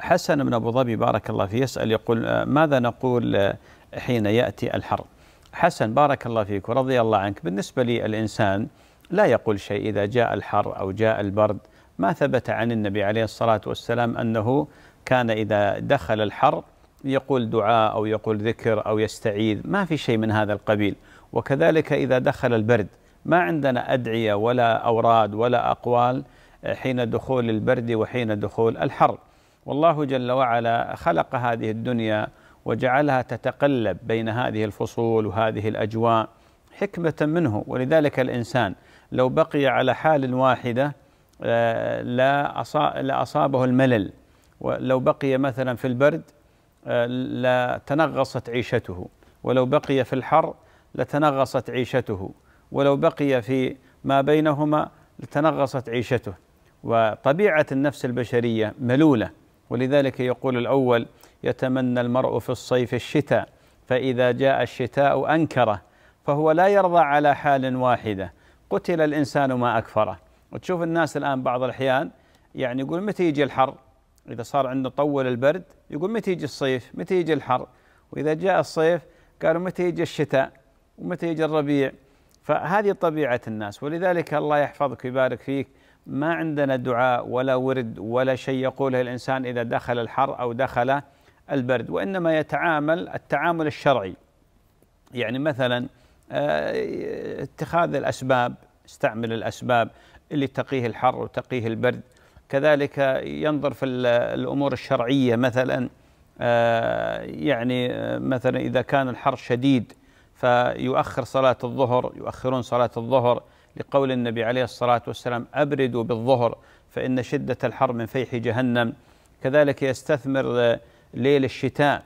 حسن من أبو ظبي بارك الله فيه يسأل يقول آه، ماذا نقول آه، حين يأتي الحر؟ حسن بارك الله فيك ورضي الله عنك بالنسبة للانسان لا يقول شيء إذا جاء الحر أو جاء البرد ما ثبت عن النبي عليه الصلاة والسلام أنه كان إذا دخل الحر يقول دعاء أو يقول ذكر أو يستعيذ ما في شيء من هذا القبيل وكذلك إذا دخل البرد ما عندنا أدعية ولا أوراد ولا أقوال آه، حين دخول البرد وحين دخول الحر والله جل وعلا خلق هذه الدنيا وجعلها تتقلب بين هذه الفصول وهذه الاجواء حكمه منه ولذلك الانسان لو بقي على حال واحده آه، لا لأصابه الملل ولو بقي مثلا في البرد آه، لتنغصت عيشته ولو بقي في الحر لتنغصت عيشته ولو بقي في ما بينهما لتنغصت عيشته وطبيعة النفس البشرية ملولة ولذلك يقول الأول يتمنى المرء في الصيف الشتاء فإذا جاء الشتاء أنكره فهو لا يرضى على حال واحدة قتل الإنسان ما أكفره وتشوف الناس الآن بعض الأحيان يعني يقول متى يجي الحر إذا صار عنده طول البرد يقول متى يجي الصيف متى يجي الحر وإذا جاء الصيف قالوا متى يجي الشتاء ومتى يجي الربيع فهذه طبيعة الناس ولذلك الله يحفظك ويبارك فيك ما عندنا دعاء ولا ورد ولا شيء يقوله الانسان اذا دخل الحر او دخل البرد وانما يتعامل التعامل الشرعي يعني مثلا آه، اتخاذ الاسباب استعمل الاسباب اللي تقيه الحر وتقيه البرد كذلك ينظر في الامور الشرعيه مثلا آه، يعني آه، مثلا اذا كان الحر شديد فيؤخر صلاه الظهر يؤخرون صلاه الظهر لقول النبي عليه الصلاة والسلام أبردوا بالظهر فإن شدة الحر من فيح جهنم كذلك يستثمر آه، ليل الشتاء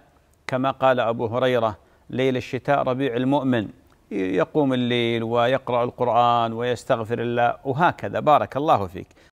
كما قال أبو هريرة ليل الشتاء ربيع المؤمن يقوم الليل ويقرأ القرآن ويستغفر الله وهكذا بارك الله فيك